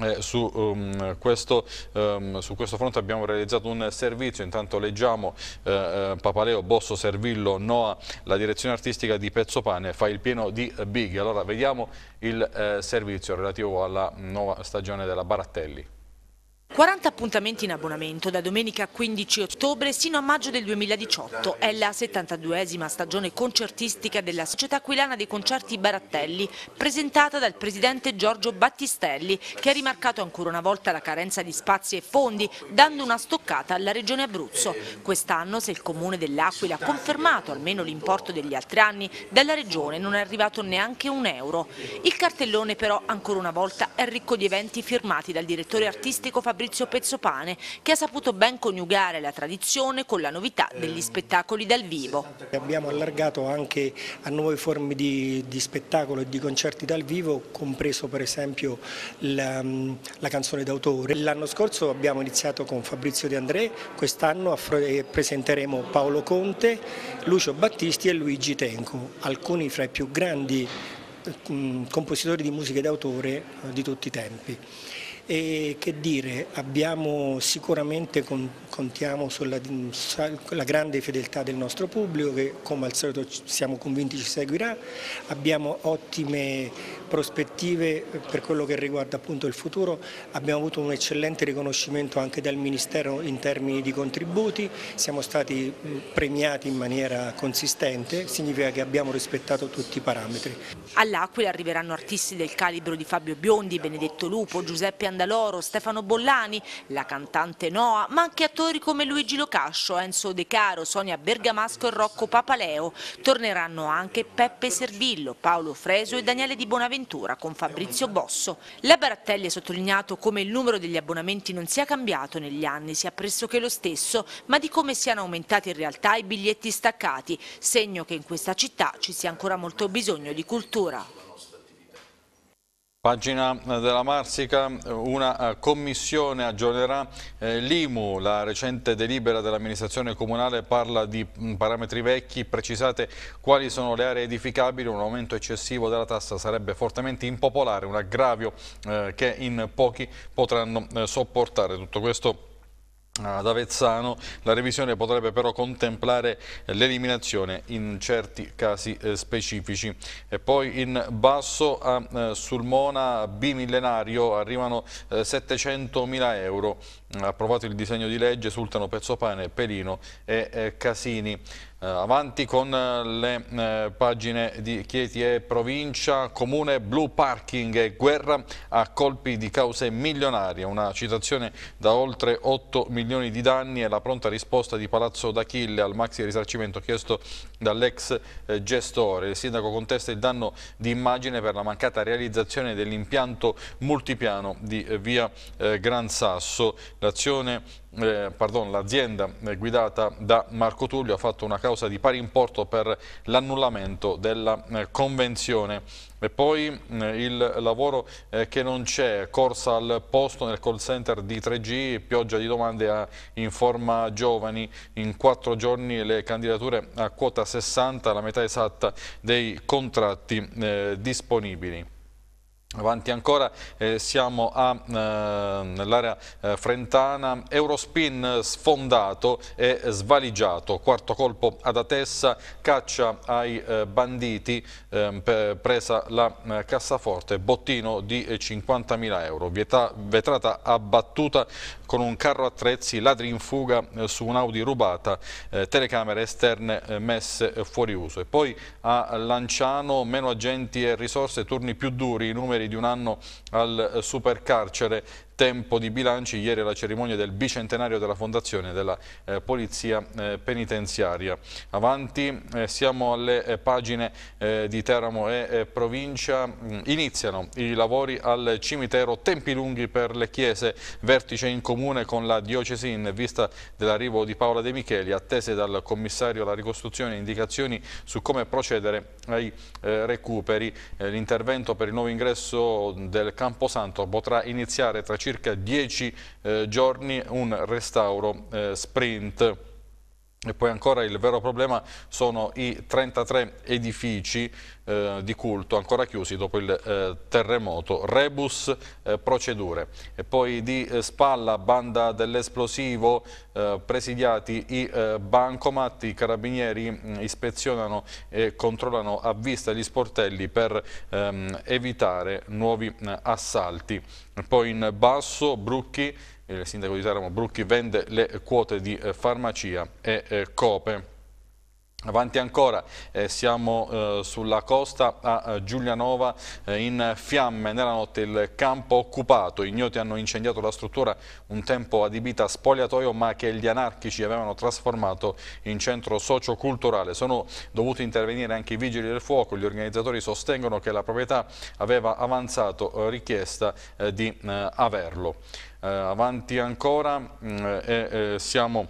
[SPEAKER 1] Eh, su, um, questo, um, su, questo, fronte abbiamo realizzato un servizio, intanto leggiamo eh, Papaleo, Bosso, Servillo, Noa, la direzione artistica di Pezzopane fa il pieno di Big. Allora vediamo il eh, servizio relativo alla nuova stagione della Barattelli.
[SPEAKER 5] 40 appuntamenti in abbonamento da domenica 15 ottobre sino a maggio del 2018. È la 72esima stagione concertistica della Società Aquilana dei Concerti Barattelli, presentata dal presidente Giorgio Battistelli, che ha rimarcato ancora una volta la carenza di spazi e fondi, dando una stoccata alla Regione Abruzzo. Quest'anno, se il Comune dell'Aquila ha confermato almeno l'importo degli altri anni, dalla Regione non è arrivato neanche un euro. Il cartellone però, ancora una volta, è ricco di eventi firmati dal direttore artistico Fabrizio Fabrizio Pezzopane, che ha saputo ben coniugare la tradizione con la novità eh, degli spettacoli dal vivo.
[SPEAKER 4] Abbiamo allargato anche a nuove forme di, di spettacolo e di concerti dal vivo, compreso per esempio la, mm, la canzone d'autore. L'anno scorso abbiamo iniziato con Fabrizio De André, quest'anno eh, presenteremo Paolo Conte, Lucio Battisti e Luigi Tenco, alcuni fra i più grandi eh, mm, compositori di musiche d'autore di tutti i tempi. E che dire, abbiamo, sicuramente contiamo sulla grande fedeltà del nostro pubblico che come al solito siamo convinti ci seguirà, abbiamo ottime prospettive per quello che riguarda appunto il futuro, abbiamo avuto un eccellente riconoscimento anche dal Ministero in termini di contributi, siamo stati premiati in maniera consistente, significa che abbiamo rispettato tutti i parametri.
[SPEAKER 5] All'Aquila arriveranno artisti del calibro di Fabio Biondi, Benedetto Lupo, Giuseppe Andrea Pandaloro, Stefano Bollani, la cantante Noa, ma anche attori come Luigi Locascio, Enzo De Caro, Sonia Bergamasco e Rocco Papaleo. Torneranno anche Peppe Servillo, Paolo Freso e Daniele Di Bonaventura con Fabrizio Bosso. La Barattelli ha sottolineato come il numero degli abbonamenti non sia cambiato negli anni, sia pressoché lo stesso, ma di come siano aumentati in realtà i biglietti staccati, segno che in questa città ci sia ancora molto bisogno di cultura.
[SPEAKER 1] Pagina della Marsica, una eh, commissione aggiornerà eh, l'IMU, la recente delibera dell'amministrazione comunale parla di mm, parametri vecchi, precisate quali sono le aree edificabili, un aumento eccessivo della tassa sarebbe fortemente impopolare, un aggravio eh, che in pochi potranno sopportare. Tutto questo ad Avezzano, la revisione potrebbe però contemplare l'eliminazione in certi casi eh, specifici. E poi in basso a eh, Sulmona bimillenario arrivano 700.000 eh, euro, approvato il disegno di legge, sultano Pezzopane, Pelino e Casini. Eh, avanti con eh, le eh, pagine di Chieti e provincia, comune blu parking e guerra a colpi di cause milionarie, una citazione da oltre 8 milioni di danni e la pronta risposta di Palazzo d'Achille al maxi risarcimento chiesto dall'ex gestore. Il sindaco contesta il danno di immagine per la mancata realizzazione dell'impianto multipiano di via Gran Sasso. L'azione eh, l'azienda eh, guidata da Marco Tullio ha fatto una causa di pari importo per l'annullamento della eh, convenzione e poi eh, il lavoro eh, che non c'è, corsa al posto nel call center di 3G, pioggia di domande a Informa Giovani, in quattro giorni le candidature a quota 60, la metà esatta dei contratti eh, disponibili. Avanti ancora, eh, siamo eh, nell'area eh, frentana, Eurospin sfondato e svaligiato, quarto colpo ad Atessa, caccia ai eh, banditi, ehm, presa la eh, cassaforte, bottino di 50.000 euro, Vieta, vetrata abbattuta con un carro attrezzi, ladri in fuga eh, su un'Audi rubata, eh, telecamere esterne eh, messe fuori uso. E poi a Lanciano meno agenti e risorse, turni più duri, i numeri di un anno al supercarcere tempo di bilanci, ieri la cerimonia del bicentenario della fondazione della eh, Polizia eh, Penitenziaria. Avanti, eh, siamo alle eh, pagine eh, di Teramo e eh, provincia, mm, iniziano i lavori al cimitero, tempi lunghi per le chiese, vertice in comune con la diocesi in vista dell'arrivo di Paola De Micheli, attese dal commissario la ricostruzione e indicazioni su come procedere ai recuperi. L'intervento per il nuovo ingresso del Camposanto potrà iniziare tra circa 10 eh, giorni un restauro eh, sprint. E poi ancora il vero problema sono i 33 edifici eh, di culto ancora chiusi dopo il eh, terremoto, rebus eh, procedure. E poi di eh, spalla, banda dell'esplosivo, eh, presidiati i eh, bancomatti, i carabinieri mh, mm, ispezionano e controllano a vista gli sportelli per ehm, evitare nuovi assalti. E poi in basso, Brucchi, il sindaco di Teramo Brucchi vende le quote di eh, farmacia e eh, cope. Avanti ancora, eh, siamo eh, sulla costa a Giulianova eh, in fiamme nella notte il campo occupato, ignoti hanno incendiato la struttura un tempo adibita a spogliatoio ma che gli anarchici avevano trasformato in centro socioculturale. Sono dovuti intervenire anche i vigili del fuoco, gli organizzatori sostengono che la proprietà aveva avanzato eh, richiesta di averlo. Eh, avanti ancora mm, e siamo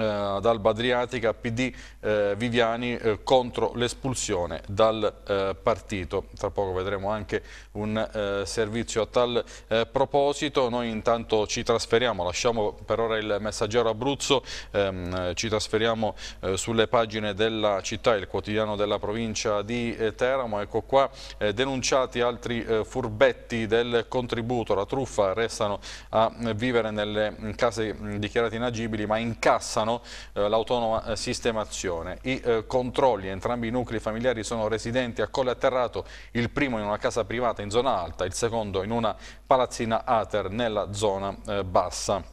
[SPEAKER 1] ad eh, Alba Adriatica, PD eh, Viviani eh, contro l'espulsione dal eh, partito. Tra poco vedremo anche un eh, servizio a tal eh, proposito. Noi intanto ci trasferiamo, lasciamo per ora il messaggero Abruzzo, ehm, ci trasferiamo sulle pagine della città, il quotidiano della provincia di Teramo. Ecco qua denunciati altri furbetti del contributo, la truffa, restano a vivere nelle mm, case mm, dichiarate inagibili ma incassano riguardano eh, l'autonoma eh, sistemazione. I eh, controlli, entrambi i nuclei familiari sono residenti a Colle Atterrato, il primo in una casa privata in zona alta, il secondo in una palazzina Ater nella zona eh, bassa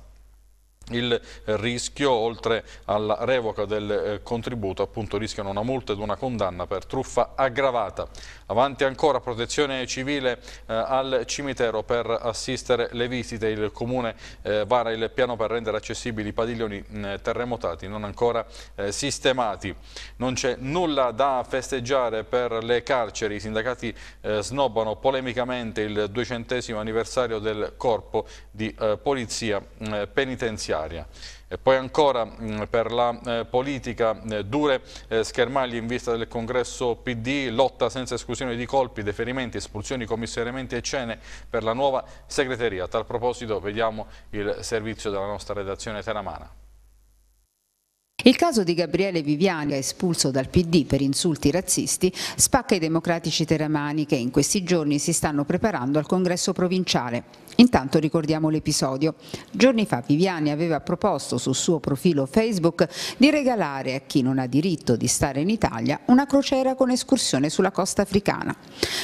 [SPEAKER 1] il eh, rischio, oltre alla revoca del eh, contributo, appunto, rischiano una multa ed una condanna per truffa aggravata. Avanti ancora protezione civile eh, al cimitero per assistere le visite. Il comune eh, vara il piano per rendere accessibili i padiglioni mh, mm, terremotati non ancora eh, sistemati. Non c'è nulla da festeggiare per le carceri. I sindacati eh, snobbano polemicamente il duecentesimo anniversario del corpo di eh, polizia mm, penitenziaria. E poi ancora mm, per la eh, politica eh, dure eh, schermaglie in vista del congresso PD, lotta senza esclusione di colpi, deferimenti, espulsioni, commissariamenti e cene per la nuova segreteria. A tal proposito vediamo il servizio della nostra redazione teramana.
[SPEAKER 6] Il caso di Gabriele Viviani, espulso dal PD per insulti razzisti, spacca i democratici teramani che in questi giorni si stanno preparando al congresso provinciale. Intanto ricordiamo l'episodio. Giorni fa Viviani aveva proposto sul suo profilo Facebook di regalare a chi non ha diritto di stare in Italia una crociera con escursione sulla costa africana.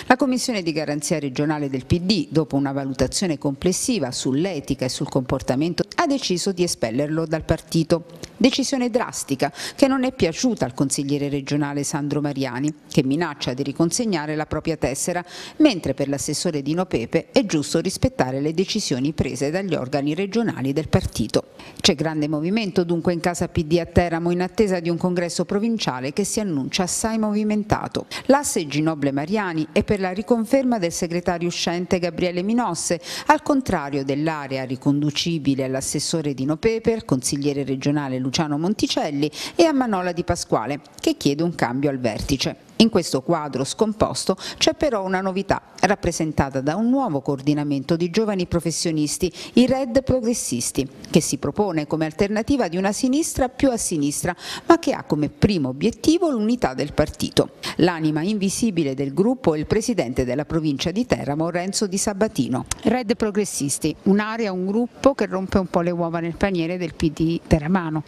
[SPEAKER 6] La Commissione di garanzia regionale del PD, dopo una valutazione complessiva sull'etica e sul comportamento, ha deciso di espellerlo dal partito. Decisione drastica che non è piaciuta al consigliere regionale Sandro Mariani, che minaccia di riconsegnare la propria tessera, mentre per l'assessore Dino Pepe è giusto rispettare rispettare le decisioni prese dagli organi regionali del partito. C'è grande movimento dunque in casa PD a Teramo in attesa di un congresso provinciale che si annuncia assai movimentato. L'asse Ginoble Mariani è per la riconferma del segretario uscente Gabriele Minosse, al contrario dell'area riconducibile all'assessore Dino Peper, consigliere regionale Luciano Monticelli e a Manola Di Pasquale, che chiede un cambio al vertice. In questo quadro scomposto c'è però una novità, rappresentata da un nuovo coordinamento di giovani professionisti, i Red Progressisti, che si propone come alternativa di una sinistra più a sinistra, ma che ha come primo obiettivo l'unità del partito. L'anima invisibile del gruppo è il presidente della provincia di Teramo, Renzo Di Sabatino. Red Progressisti, un'area, un gruppo che rompe un po' le uova nel paniere del PD teramano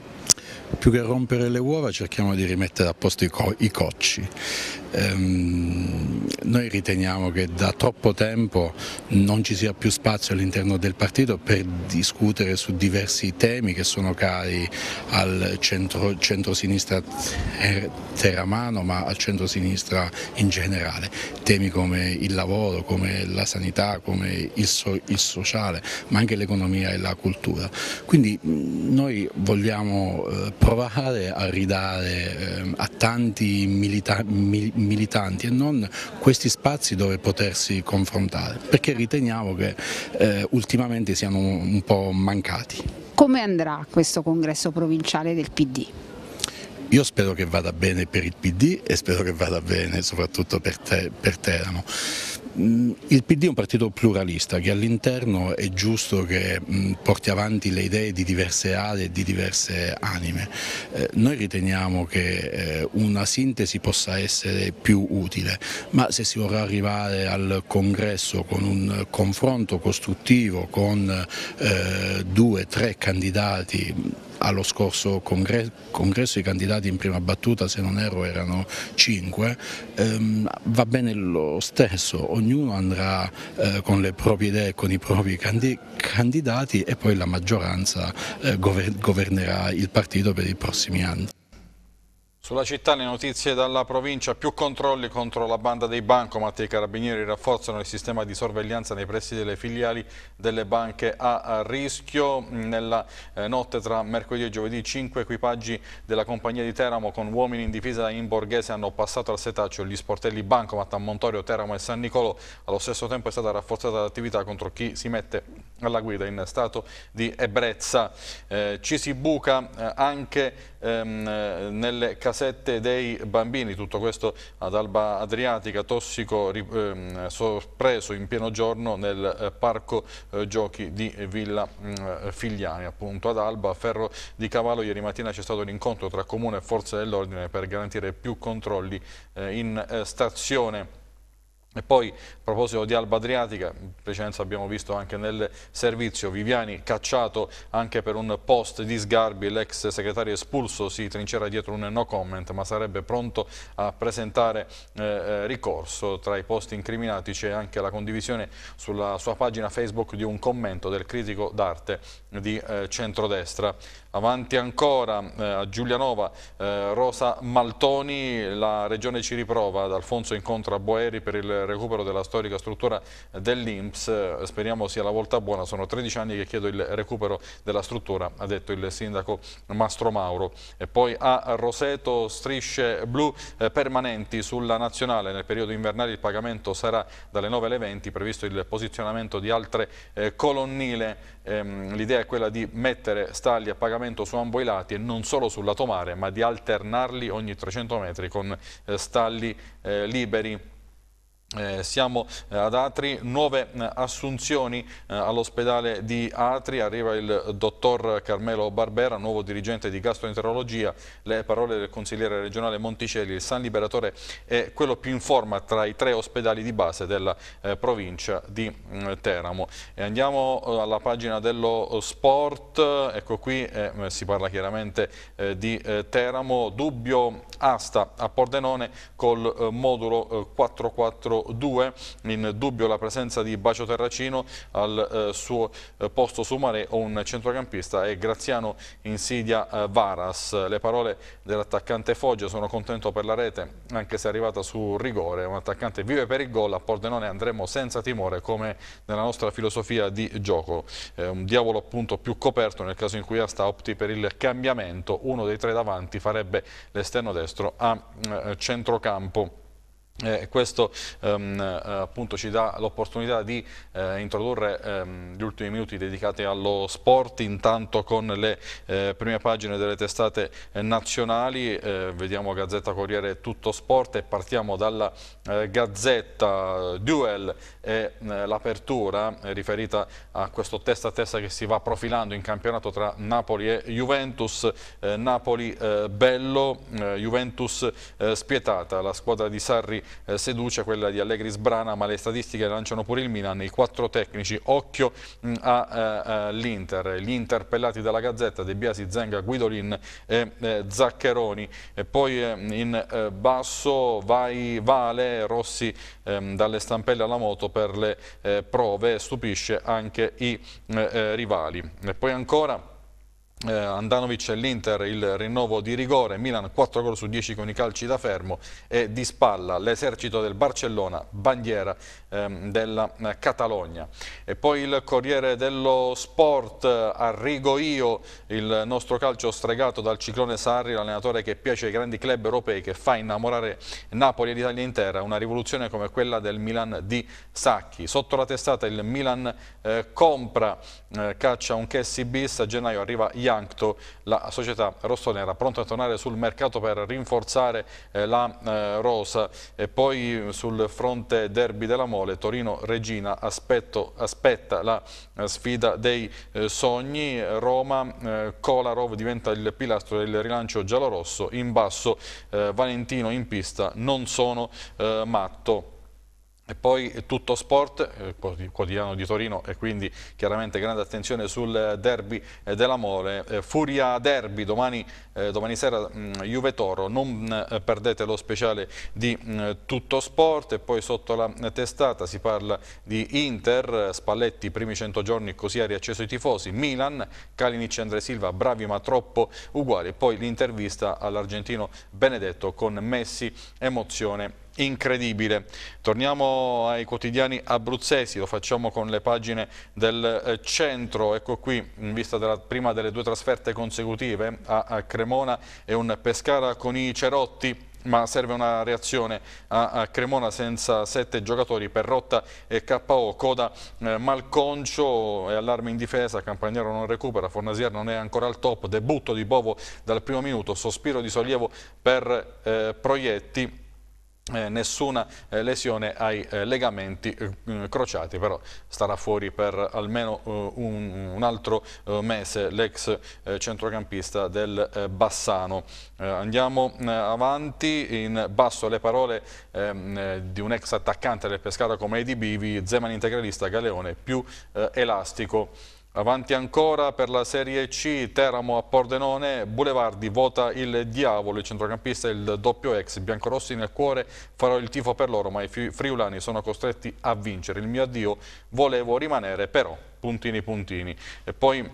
[SPEAKER 7] più che rompere le uova cerchiamo di rimettere a posto i, co i cocci. Ehm, noi riteniamo che da troppo tempo non ci sia più spazio all'interno del partito per discutere su diversi temi che sono cari al centro, centrosinistra eh, ter teramano ma al centro-sinistra in generale, temi come il lavoro, come la sanità, come il, so il sociale, ma anche l'economia e la cultura. Quindi noi vogliamo eh, provare a ridare ehm, a tanti milita militanti e non questi spazi dove potersi confrontare, perché riteniamo che eh, ultimamente siano un po' mancati.
[SPEAKER 6] Come andrà questo congresso provinciale del PD?
[SPEAKER 7] Io spero che vada bene per il PD e spero che vada bene soprattutto per, te per Teramo. Mm, il PD è un partito pluralista che all'interno è giusto che mm, porti avanti le idee di diverse aree e di diverse anime. Eh, noi riteniamo che eh, una sintesi possa essere più utile, ma se si vorrà arrivare al congresso con un confronto costruttivo con eh, due, tre candidati allo scorso congresso, i candidati in prima battuta, se non erro, erano 5 ehm, va bene lo stesso, ognuno andrà eh, con le proprie idee, con i propri candi candidati e poi la maggioranza eh, governerà il partito per i prossimi anni.
[SPEAKER 1] Sulla città le notizie dalla provincia, più controlli contro la banda dei bancomat, i carabinieri rafforzano il sistema di sorveglianza nei pressi delle filiali delle banche a rischio. Nella eh, notte tra mercoledì e giovedì cinque equipaggi della compagnia di Teramo con uomini in difesa in Borghese hanno passato al setaccio gli sportelli bancomat a Montorio, Teramo e San Nicolò. Allo stesso tempo è stata rafforzata l'attività contro chi si mette alla guida in stato di ebbrezza. Eh, ci si buca eh, anche ehm, nelle carabinieri casette dei bambini. Tutto questo ad Alba Adriatica, tossico ehm, sorpreso in pieno giorno nel eh, parco eh, giochi di Villa mh, mm, eh, Figliani. Appunto ad Alba, a Ferro di Cavallo, ieri mattina c'è stato un incontro tra Comune e Forze dell'Ordine per garantire più controlli eh, in eh, stazione. E poi a proposito di Alba Adriatica, in precedenza abbiamo visto anche nel servizio Viviani cacciato anche per un post di sgarbi, l'ex segretario espulso si trincera dietro un no comment ma sarebbe pronto a presentare eh, eh, ricorso. Tra i post incriminati c'è anche la condivisione sulla sua pagina Facebook di un commento del critico d'arte di eh, centrodestra. Avanti ancora eh, a Giulianova, eh, Rosa Maltoni, la regione ci riprova, ad Alfonso incontra Boeri per il recupero della storica struttura dell'Inps, eh, speriamo sia la volta buona, sono 13 anni che chiedo il recupero della struttura, ha detto il sindaco Mastro Mauro. E poi a Roseto strisce blu eh, permanenti sulla nazionale, nel periodo invernale il pagamento sarà dalle 9 alle 20, previsto il posizionamento di altre eh, colonnine, ehm, l'idea è quella di mettere stalli a pagamento caricamento su ambo i lati e non solo sul lato mare, ma di alternarli ogni 300 metri con eh, stalli eh, liberi. Eh, siamo eh, ad Atri, nuove eh, assunzioni eh, all'ospedale di Atri, arriva il dottor Carmelo Barbera, nuovo dirigente di gastroenterologia, le parole del consigliere regionale Monticelli, il San Liberatore è quello più in forma tra i tre ospedali di base della eh, provincia di mm, Teramo. E andiamo eh, alla pagina dello sport, ecco qui si parla chiaramente di Teramo, dubbio asta a Pordenone col modulo 441 2, in dubbio la presenza di Bacio Terracino al eh, suo eh, posto su Mare o un centrocampista e Graziano insidia eh, Varas. Le parole dell'attaccante Foggia sono contento per la rete, anche se è arrivata su rigore, un attaccante vive per il gol, a Pordenone andremo senza timore come nella nostra filosofia di gioco, eh, un diavolo appunto più coperto nel caso in cui Asta opti per il cambiamento, uno dei tre davanti farebbe l'esterno destro a eh, centrocampo. Eh, questo ehm, eh, appunto ci dà l'opportunità di eh, introdurre ehm, gli ultimi minuti dedicati allo sport, intanto con le eh, prime pagine delle testate eh, nazionali, eh, vediamo Gazzetta Corriere tutto sport e partiamo dalla Gazzetta Duel e l'apertura riferita a questo testa a testa che si va profilando in campionato tra Napoli e Juventus, Napoli bello, Juventus spietata, la squadra di Sarri eh, seduce quella di Allegri Sbrana, ma le statistiche lanciano pure il Milan, i quattro tecnici, occhio mh, mm, eh, all'Inter, eh, gli interpellati dalla Gazzetta, De Biasi, Zenga, Guidolin e eh, Zaccheroni, e poi eh, in eh, basso vai Vale, Rossi ehm, dalle stampelle alla moto per le prove, stupisce anche i rivali. E poi ancora eh, Andanovic e l'Inter il rinnovo di rigore, Milan 4 gol su 10 con i calci da fermo e di spalla l'esercito del Barcellona, bandiera ehm, della eh, Catalogna. E poi il Corriere dello Sport, eh, Arrigo Io, il nostro calcio stregato dal ciclone Sarri, l'allenatore che piace ai grandi club europei, che fa innamorare Napoli e l'Italia intera, una rivoluzione come quella del Milan di Sacchi. Sotto la testata il Milan eh, compra, eh, caccia un Kessi bis, a gennaio arriva Ian Bianco, la società rossonera pronta a tornare sul mercato per rinforzare eh, la eh, rosa. E poi sul fronte derby della Mole, Torino-Regina aspetta la eh, sfida dei sogni, Roma Kolarov diventa il pilastro del rilancio giallorosso, in basso Valentino in pista, non sono matto. E poi tutto sport, eh, quotidiano di Torino e quindi chiaramente grande attenzione sul derby eh, dell'amore. Eh, Furia derby, domani, domani sera mm, Juve Toro, non perdete lo speciale di mm, tutto sport e poi sotto la testata si parla di Inter, Spalletti, primi 100 giorni così ha riacceso i tifosi, Milan, Kalinic e Andre Silva, bravi ma troppo uguali e poi l'intervista all'argentino Benedetto con Messi, emozione incredibile. Torniamo ai quotidiani abruzzesi, lo facciamo con le pagine del eh, centro, ecco qui in vista della prima delle due trasferte consecutive a Cremona e un Pescara con i Cerotti ma serve una reazione a, Cremona senza sette giocatori per rotta e KO, coda eh, malconcio e allarme in difesa, Campagnaro non recupera, Fornasier non è ancora al top, debutto di Bovo dal primo minuto, sospiro di sollievo per eh, Proietti eh, nessuna eh, lesione ai eh, legamenti eh, mm, crociati, però starà fuori per almeno eh, un, un, altro eh, mese l'ex centrocampista del Bassano. andiamo avanti, in basso le parole ehm, di un ex attaccante del Pescara come Edi Bivi, Zeman integralista, Galeone più elastico Avanti ancora per la Serie C, Teramo a Pordenone, Bulevardi vota il diavolo, il centrocampista il doppio ex, biancorossi nel cuore, farò il tifo per loro ma i friulani sono costretti a vincere, il mio addio volevo rimanere però, puntini puntini. E poi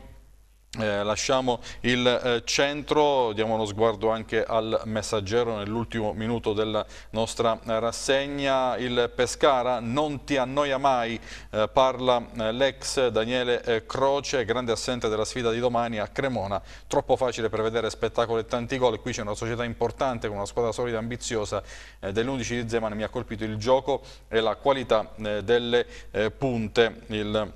[SPEAKER 1] eh, lasciamo il eh, centro, diamo uno sguardo anche al messaggero nell'ultimo minuto della nostra eh, rassegna. Il Pescara non ti annoia mai, eh, parla eh, l'ex Daniele eh, Croce, grande assente della sfida di domani a Cremona. Troppo facile prevedere spettacolo e tanti gol, qui c'è una società importante con una squadra solida e ambiziosa. dell'11 di Zeman mi ha colpito il gioco e la qualità delle punte. Il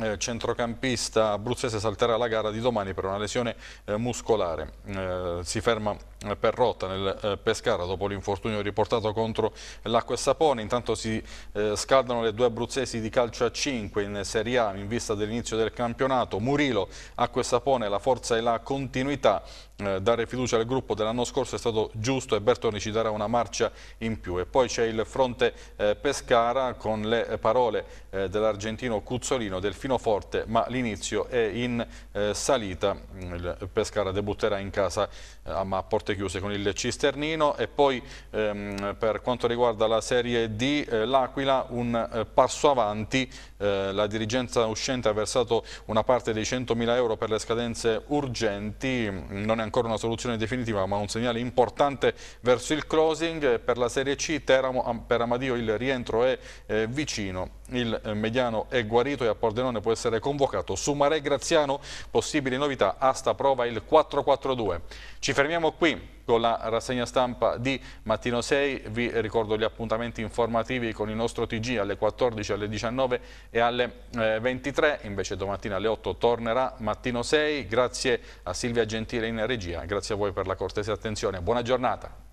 [SPEAKER 1] eh, centrocampista abruzzese salterà la gara di domani per una lesione eh, muscolare. Eh, si ferma eh, per rotta nel eh, Pescara dopo l'infortunio riportato contro l'Acqua e Sapone. Intanto si eh, scaldano le due abruzzesi di calcio a 5 in Serie A in vista dell'inizio del campionato. Murilo, Acqua e Sapone, la forza e la continuità dare fiducia al gruppo dell'anno scorso è stato giusto e Bertoni ci darà una marcia in più. E poi c'è il fronte Pescara con le parole dell'argentino Cuzzolino, Delfino Forte, ma l'inizio è in salita. Il Pescara debutterà in casa a Porte porte chiuse con il Cisternino e poi ehm, per quanto riguarda la Serie D eh, l'Aquila un eh, passo avanti, eh, la dirigenza uscente ha versato una parte dei 100.000 euro per le scadenze urgenti, non è ancora una soluzione definitiva ma un segnale importante verso il closing, eh, per la Serie C Teramo, per Amadio il rientro è eh, vicino, il eh, mediano è guarito e a Pordenone può essere convocato, su Mare Graziano possibili novità, Asta prova il 4-4-2. Ci fermiamo qui con la rassegna stampa di Mattino 6. Vi ricordo gli appuntamenti informativi con il nostro TG alle 14, alle 19 e alle 23. Eh, Invece domattina alle 8 tornerà Mattino 6. Grazie a Silvia Gentile in regia. Grazie a voi per la cortese attenzione. Buona giornata.